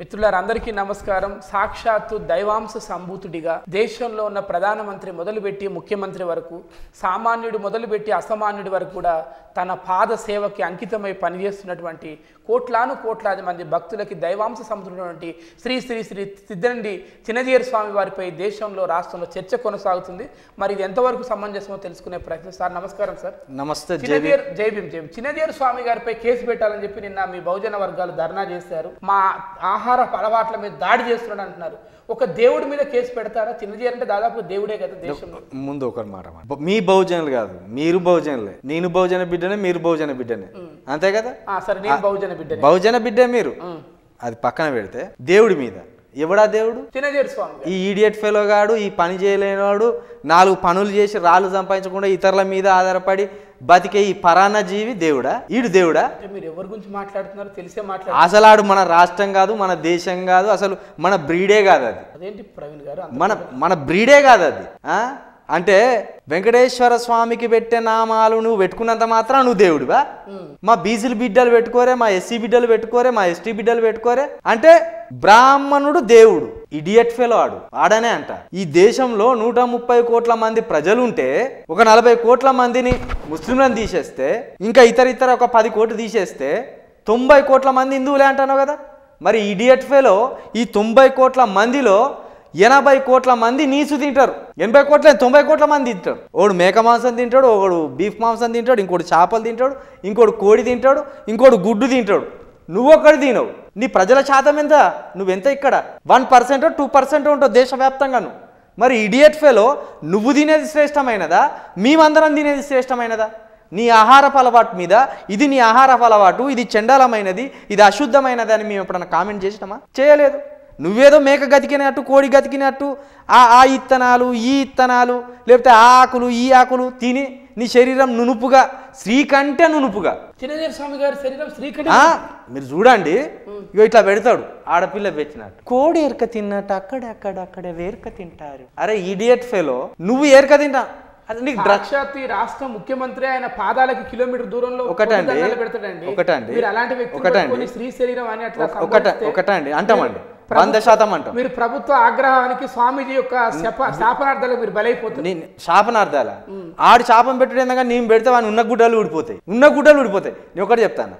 మిత్రులందరికీ నమస్కారం సాక్షాత్తు దైవాంశ సంభూతుడిగా దేశంలో ఉన్న ప్రధానమంత్రి మొదలుపెట్టి ముఖ్యమంత్రి వరకు సామాన్యుడు మొదలుపెట్టి అసామాన్యుడి వరకు కూడా తన పాద సేవకి అంకితమై పనిచేస్తున్నటువంటి కోట్లాను కోట్లాది మంది భక్తులకి దైవాంశ సంభూతున్నటువంటి శ్రీ శ్రీ శ్రీ సిద్ధండి చిన్నజీయర్ స్వామి వారిపై దేశంలో రాష్ట్రంలో చర్చ కొనసాగుతుంది మరి ఇది ఎంతవరకు సమంజసమో తెలుసుకునే ప్రయత్నం సార్ నమస్కారం సార్ నమస్తే చినజీర్ జై భీమ్ జై చినజీర స్వామి గారిపై కేసు పెట్టాలని చెప్పి నిన్న మీ బహుజన వర్గాలు ధర్నా చేశారు మా ఆహార ఆహార అలవాట్ల మీద దాడి చేస్తున్నాడు అంటున్నారు ఒక దేవుడి మీద కేసు పెడతారా చిన్నజీరంటే దాదాపు దేవుడే కదా దేశంలో ముందు ఒక మాట మీ బహుజనులు కాదు మీరు బహుజనులే నేను బహుజన బిడ్డనే మీరు బహుజన బిడ్డనే అంతే కదా సరే నేను బహుజన బిడ్డ బహుజన బిడ్డే మీరు అది పక్కన పెడితే దేవుడి మీద ఎవడా దేవుడు ఈ ఈడియట్ ఫెలో గాడు ఈ పని చేయలేనివాడు నాలుగు పనులు చేసి రాళ్ళు సంపాదించకుండా ఇతరుల మీద ఆధారపడి బతికే ఈ పరాన్న జీవి దేవుడా ఈడు దేవుడా మీరు ఎవరి గురించి మాట్లాడుతున్నారు తెలిసే మాట్లాడు అసలు ఆడు మన రాష్ట్రం కాదు మన దేశం కాదు అసలు మన బ్రీడే కాదు అది అదేంటి ప్రవీణ్ గారు మన మన బ్రీడే కాదు అది అంటే వెంకటేశ్వర స్వామికి పెట్టే నామాలు నువ్వు పెట్టుకున్నంత మాత్రం నువ్వు దేవుడివా మా బీసీలు బిడ్డలు పెట్టుకోరే మా ఎస్సీ బిడ్డలు పెట్టుకోరే మా ఎస్టీ బిడ్డలు పెట్టుకోరే అంటే బ్రాహ్మణుడు దేవుడు ఇడియట్ ఫెలో ఆడు ఆడనే అంట ఈ దేశంలో నూట ముప్పై కోట్ల మంది ప్రజలుంటే ఒక నలభై కోట్ల మందిని ముస్లింలను తీసేస్తే ఇంకా ఇతర ఇతర ఒక పది కోట్లు తీసేస్తే తొంభై కోట్ల మంది హిందువులే అంటాను కదా మరి ఇడియట్ ఫెలో ఈ తొంభై కోట్ల మందిలో ఎనభై కోట్ల మంది నీసు తింటారు ఎనభై కోట్ల తొంభై కోట్ల మంది తింటారు ఒకడు మేక మాంసం తింటాడు ఒకడు బీఫ్ మాంసం తింటాడు ఇంకోటి చేపలు తింటాడు ఇంకోటి కోడి తింటాడు ఇంకోటి గుడ్డు తింటాడు నువ్వు ఒకటి తినవు నీ ప్రజల శాతం ఎంత నువ్వెంత ఇక్కడ వన్ పర్సెంట్ టూ పర్సెంట్ ఉంటావు దేశవ్యాప్తంగాను మరి ఇడియట్ ఫేలో నువ్వు తినేది శ్రేష్టమైనదా మేమందరం తినేది శ్రేష్టమైనదా నీ ఆహారపు అలవాటు మీద ఇది నీ ఆహారపు అలవాటు ఇది చండాలమైనది ఇది అశుద్ధమైనది అని మేము ఎప్పుడన్నా కామెంట్ చేసినామా చేయలేదు నువ్వేదో మేక గతికినట్టు కోడి గతికినట్టు ఆ ఆ ఇత్తనాలు ఈ ఇత్తనాలు లేకపోతే ఆ ఆకులు ఈ ఆకులు తిని నీ శరీరం నునుపుగా స్త్రీ కంటే నునుపుగా గారి శరీరం మీరు చూడండి ఇగో ఇట్లా పెడతాడు ఆడపిల్ల పెట్టినట్టు కోడి ఎరక తిన్నట్టు అక్కడ అక్కడ అక్కడ వేరక తింటారు అరే ఇడియట్ ఫెలో నువ్వు ఏరక తింటా అది నీకు ద్రాక్షాతి రాష్ట్ర ముఖ్యమంత్రి ఆయన పాదాలకు కిలోమీటర్ దూరంలో ఒకటండి ఒకటండి ఒకటండి స్త్రీ శరీరం అని ఒకట ఒకటండి అంటామండి వంద శాతం అంటాం మీరు ప్రభుత్వ ఆగ్రహానికి స్వామిజీ యొక్క శాపనార్థాలు మీరు బలైపోతుంది శాపనార్థాల ఆడు శాపం పెట్టడం నేను పెడితే వాడిని ఉన్న గుడ్డలు ఊడిపోతాయి ఉన్న గుడ్డలు ఊడిపోతాయి నేను ఒకటి చెప్తాను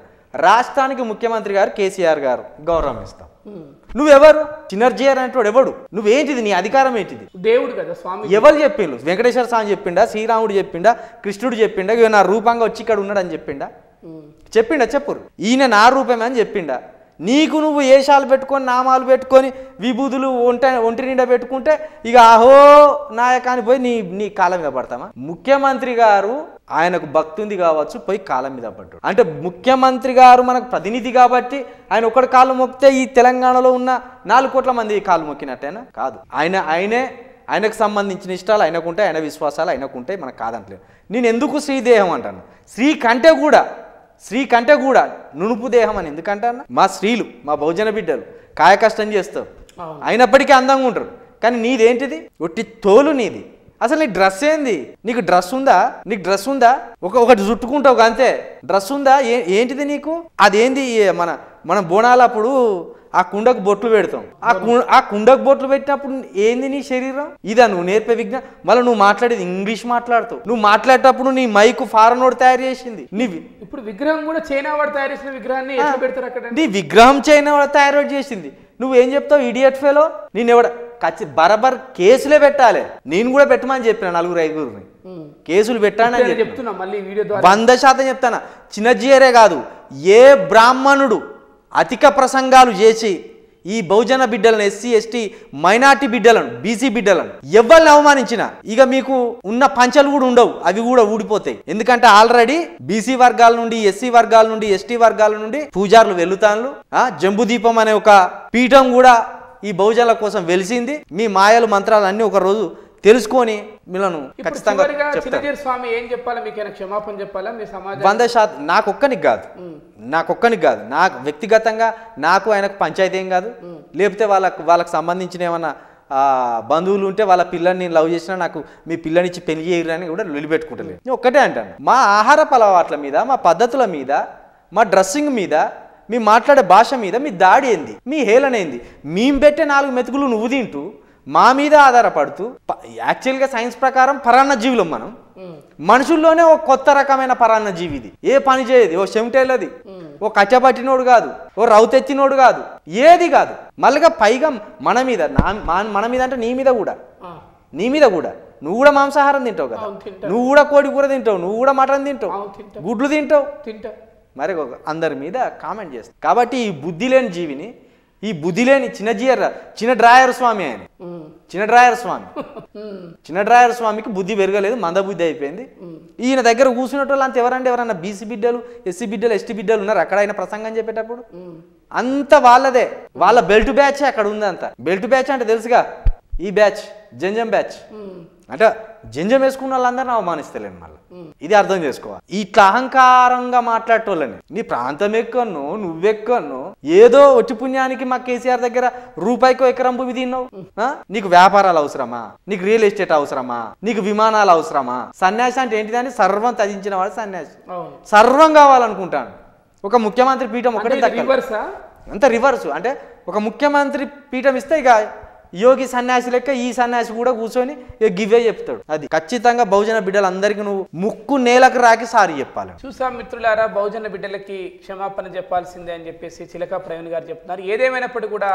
రాష్ట్రానికి ముఖ్యమంత్రి గారు కేసీఆర్ గారు గౌరవం ఇస్తాం నువ్వెవరు సినర్జీఆర్ అనేటోడు ఎవడు నువ్వేంటిది నీ అధికారం ఏంటిది దేవుడు కదా స్వామి ఎవరు చెప్పిండు వెంకటేశ్వర స్వామి చెప్పిండా శ్రీరాముడు చెప్పిండా కృష్ణుడు చెప్పిండా నా రూపంగా వచ్చి ఇక్కడ ఉన్నాడని చెప్పిండా చెప్పిండా చెప్పురు ఈయన నా రూపమే అని చెప్పిండా నీకు నువ్వు ఏషాలు పెట్టుకొని నామాలు పెట్టుకొని విభూదులు ఒంట ఒంటి నిండా పెట్టుకుంటే ఇక అహో నాయకాన్ని పోయి నీ నీ కాలం మీద పడతామా ముఖ్యమంత్రి గారు ఆయనకు భక్తుంది కావచ్చు పోయి కాలం మీద పడ్డాడు అంటే ముఖ్యమంత్రి గారు మనకు ప్రతినిధి కాబట్టి ఆయన ఒక్కడి కాలు మొక్కితే ఈ తెలంగాణలో ఉన్న నాలుగు కోట్ల మంది కాలు మొక్కినట్టేనా కాదు ఆయన ఆయనే ఆయనకు సంబంధించిన ఇష్టాలు ఆయనకుంటాయి ఆయన విశ్వాసాలు ఆయనకుంటాయి మనకు కాదంటలేదు నేను ఎందుకు శ్రీదేహం అంటాను శ్రీ కంటే కూడా స్త్రీ కంటే కూడా నునుపు దేహం అని ఎందుకంట మా స్త్రీలు మా బహుజన బిడ్డలు కాయ కష్టం చేస్తారు అయినప్పటికీ అందంగా ఉంటారు కానీ నీదేంటిది ఒట్టి తోలు నీది అసలు నీ డ్రెస్ ఏంది నీకు డ్రెస్ ఉందా నీకు డ్రెస్ ఉందా ఒక ఒకటి చుట్టుకుంటావు అంతే డ్రెస్ ఉందా ఏంటిది నీకు అదేంది మన మనం బోనాలప్పుడు ఆ కుండకు బొట్లు పెడతాం ఆ కుండ ఆ కుండకు బొట్లు పెట్టినప్పుడు ఏంది నీ శరీరం ఇదా నువ్వు నేర్పే విజ్ఞానం మళ్ళీ నువ్వు మాట్లాడేది ఇంగ్లీష్ మాట్లాడుతావు నువ్వు మాట్లాడేటప్పుడు నీ మైక్ ఫారెన్ వాడు తయారు చేసింది నీ ఇప్పుడు విగ్రహం కూడా చైనా వాడు తయారు చేసిన విగ్రహాన్ని పెడతారు అక్కడ నీ విగ్రహం చైనా వాడు తయారు చేసింది నువ్వు ఏం చెప్తావు ఇడియట్ ఫెలో నేను ఎవడ ఖచ్చి బరబర్ కేసులే పెట్టాలి నేను కూడా పెట్టమని చెప్పిన నలుగురు ఐదుగురిని కేసులు పెట్టానని చెప్తున్నా మళ్ళీ వీడియో వంద శాతం చెప్తానా చిన్నజీయరే కాదు ఏ బ్రాహ్మణుడు అధిక ప్రసంగాలు చేసి ఈ బహుజన బిడ్డలను ఎస్సీ ఎస్టీ మైనార్టీ బిడ్డలను బీసీ బిడ్డలను ఎవరిని అవమానించినా ఇక మీకు ఉన్న పంచలు కూడా ఉండవు అవి కూడా ఊడిపోతాయి ఎందుకంటే ఆల్రెడీ బీసీ వర్గాల నుండి ఎస్సీ వర్గాల నుండి ఎస్టీ వర్గాల నుండి పూజారులు వెళ్ళుతాను జంబుదీపం అనే ఒక పీఠం కూడా ఈ బహుజనుల కోసం వెలిసింది మీ మాయలు మంత్రాలు ఒక ఒకరోజు తెలుసుకొని మిలను ఖచ్చితంగా స్వామి ఏం చెప్పాలి మీకు క్షమాపణ చెప్పాలా మీ సమాజం వంద శాతం నాకొక్కనికి కాదు నాకొక్కనికి కాదు నాకు వ్యక్తిగతంగా నాకు ఆయనకు పంచాయతీ ఏం కాదు లేకపోతే వాళ్ళకు వాళ్ళకి సంబంధించిన ఏమన్నా బంధువులు ఉంటే వాళ్ళ పిల్లని నేను లవ్ చేసినా నాకు మీ పిల్లనిచ్చి పెళ్లి చేయరని కూడా నిలబెట్టుకుంటలేదు నేను ఒక్కటే అంటాను మా ఆహార అలవాట్ల మీద మా పద్ధతుల మీద మా డ్రెస్సింగ్ మీద మీ మాట్లాడే భాష మీద మీ దాడి ఏంది మీ హేళన ఏంది మేము పెట్టే నాలుగు మెతుకులు నువ్వు తింటూ మా మీద ఆధారపడుతూ యాక్చువల్గా సైన్స్ ప్రకారం పరాన్న జీవులం మనం మనుషుల్లోనే ఒక కొత్త రకమైన పరాన్న జీవి ఇది ఏ పని చేయదు ఓ అది ఓ కచ్చబట్టినోడు కాదు ఓ రౌ తెచ్చినోడు కాదు ఏది కాదు మళ్ళీగా పైగా మన మీద నా మన మీద అంటే నీ మీద కూడా నీ మీద కూడా నువ్వు కూడా మాంసాహారం తింటావు కదా నువ్వు కూడా కోడి కూర తింటావు నువ్వు కూడా మటన్ తింటావు గుడ్లు తింటావు తింటావు మరి అందరి మీద కామెంట్ చేస్తావు కాబట్టి ఈ బుద్ధి లేని జీవిని ఈ బుద్ధి లేని చిన్న జియర్ చిన్న డ్రాయర్ స్వామి ఆయన చిన్న డ్రాయర్ స్వామి చిన్న డ్రాయర్ స్వామికి బుద్ధి పెరగలేదు మంద బుద్ధి అయిపోయింది ఈయన దగ్గర కూర్చున్నట్టు వాళ్ళు అంత ఎవరంటే ఎవరన్నా బీసీ బిడ్డలు ఎస్సీ బిడ్డలు ఎస్టీ బిడ్డలు ఉన్నారు అక్కడ ఆయన ప్రసంగం చెప్పేటప్పుడు అంత వాళ్ళదే వాళ్ళ బెల్ట్ బ్యాచ్ అక్కడ ఉంది అంత బెల్ట్ బ్యాచ్ అంటే తెలుసుగా ఈ బ్యాచ్ జంజం బ్యాచ్ అంటే జంజం వేసుకున్న వాళ్ళందరినీ అవమానిస్తలేను మళ్ళీ ఇది అర్థం చేసుకోవాలి ఇట్లా అహంకారంగా మాట్లాడేటోళ్ళని నీ ప్రాంతం ఎక్కను నువ్వెక్కను ఏదో వచ్చి పుణ్యానికి మా కేసీఆర్ దగ్గర రూపాయికో ఎకరం భూమి తిన్నావు నీకు వ్యాపారాలు అవసరమా నీకు రియల్ ఎస్టేట్ అవసరమా నీకు విమానాలు అవసరమా సన్యాసి అంటే ఏంటిదని సర్వం తజించిన వాడు సన్యాసి సర్వం కావాలనుకుంటాను ఒక ముఖ్యమంత్రి పీఠం ఒకటే అంత రివర్స్ అంటే ఒక ముఖ్యమంత్రి పీఠం ఇస్తే ఇక యోగి సన్యాసి లెక్క ఈ సన్యాసి కూడా కూర్చొని గివే చెప్తాడు అది ఖచ్చితంగా బహుజన అందరికి నువ్వు ముక్కు నేలకు రాకి సారీ చెప్పాలి చూసా మిత్రులారా బహుజన బిడ్డలకి క్షమాపణ చెప్పాల్సిందే అని చెప్పేసి చిలక ప్రవీణ్ గారు చెప్తున్నారు ఏదేమైనప్పటికీ కూడా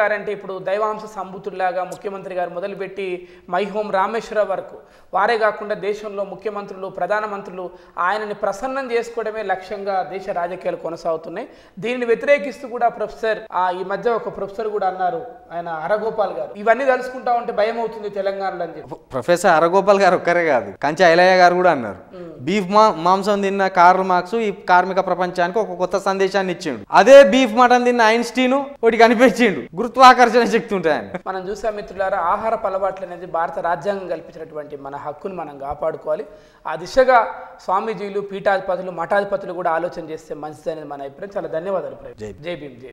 గారు అంటే ఇప్పుడు దైవాంశ సంబూతుడిలాగా ముఖ్యమంత్రి గారు మొదలుపెట్టి మైహోం రామేశ్వర వరకు వారే కాకుండా దేశంలో ముఖ్యమంత్రులు ప్రధానమంత్రులు ఆయనని ప్రసన్నం చేసుకోవడమే లక్ష్యంగా దేశ రాజకీయాలు కొనసాగుతున్నాయి దీనిని వ్యతిరేకిస్తూ కూడా ప్రొఫెసర్ ఈ మధ్య ఒక ప్రొఫెసర్ కూడా అన్నారు ఆయన అరగోపాల్ గారు ఇవన్నీ తలుసుకుంటా ఉంటే భయం అవుతుంది తెలంగాణలో అని ప్రొఫెసర్ అరగోపాల్ గారు ఒక్కరే కాదు కంచి ఐలయ్య గారు కూడా అన్నారు బీఫ్ మాంసం తిన్న కార్ల్ మార్క్స్ ఈ కార్మిక ప్రపంచానికి ఒక కొత్త సందేశాన్ని ఇచ్చిండు అదే బీఫ్ మటన్ తిన్న ఐన్స్టీన్ ఒకటి కనిపించిండు గురుత్వాకర్షణ శక్తి ఉంటాయని మనం చూసాం మిత్రులారా ఆహార అలవాట్లు అనేది భారత రాజ్యాంగం కల్పించినటువంటి మన హక్కును మనం కాపాడుకోవాలి ఆ దిశగా స్వామీజీలు పీఠాధిపతులు మఠాధిపతులు కూడా ఆలోచన చేస్తే మంచిదనేది మన అభిప్రాయం చాలా ధన్యవాదాలు జై భీమ్ జై